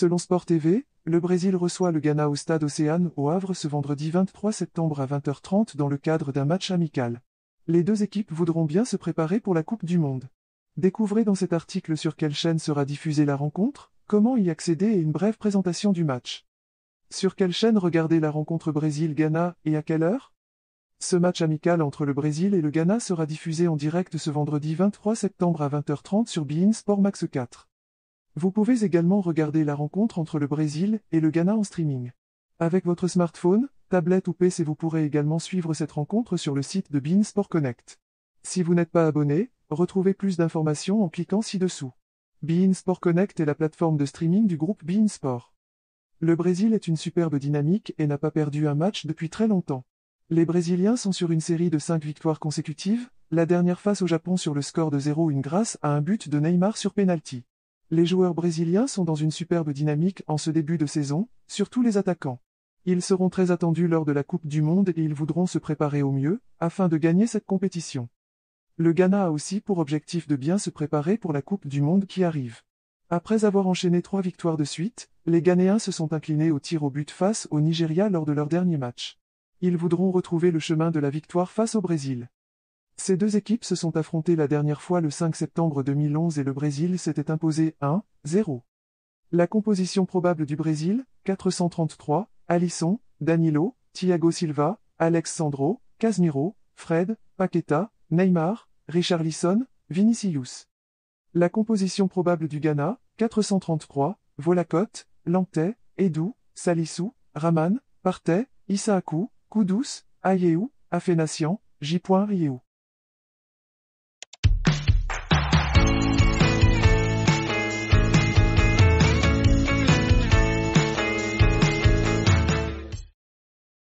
Selon Sport TV, le Brésil reçoit le Ghana au stade Océane au Havre ce vendredi 23 septembre à 20h30 dans le cadre d'un match amical. Les deux équipes voudront bien se préparer pour la Coupe du Monde. Découvrez dans cet article sur quelle chaîne sera diffusée la rencontre, comment y accéder et une brève présentation du match. Sur quelle chaîne regarder la rencontre Brésil-Ghana et à quelle heure Ce match amical entre le Brésil et le Ghana sera diffusé en direct ce vendredi 23 septembre à 20h30 sur Bein Sport Max 4. Vous pouvez également regarder la rencontre entre le Brésil et le Ghana en streaming. Avec votre smartphone, tablette ou PC vous pourrez également suivre cette rencontre sur le site de Bein Sport Connect. Si vous n'êtes pas abonné, retrouvez plus d'informations en cliquant ci-dessous. Bein Sport Connect est la plateforme de streaming du groupe Bein Sport. Le Brésil est une superbe dynamique et n'a pas perdu un match depuis très longtemps. Les Brésiliens sont sur une série de 5 victoires consécutives, la dernière face au Japon sur le score de 0-1 grâce à un but de Neymar sur penalty. Les joueurs brésiliens sont dans une superbe dynamique en ce début de saison, surtout les attaquants. Ils seront très attendus lors de la Coupe du Monde et ils voudront se préparer au mieux, afin de gagner cette compétition. Le Ghana a aussi pour objectif de bien se préparer pour la Coupe du Monde qui arrive. Après avoir enchaîné trois victoires de suite, les Ghanéens se sont inclinés au tir au but face au Nigeria lors de leur dernier match. Ils voudront retrouver le chemin de la victoire face au Brésil. Ces deux équipes se sont affrontées la dernière fois le 5 septembre 2011 et le Brésil s'était imposé 1-0. La composition probable du Brésil, 433, Alisson, Danilo, Thiago Silva, Sandro, Casmiro, Fred, Paqueta, Neymar, Richarlison, Vinicius. La composition probable du Ghana, 433, Volacote, Lantay, Edou, Salissou, Raman, Partey, Kudus, Koudous, Ayeou, Afenassian, J.Rieu.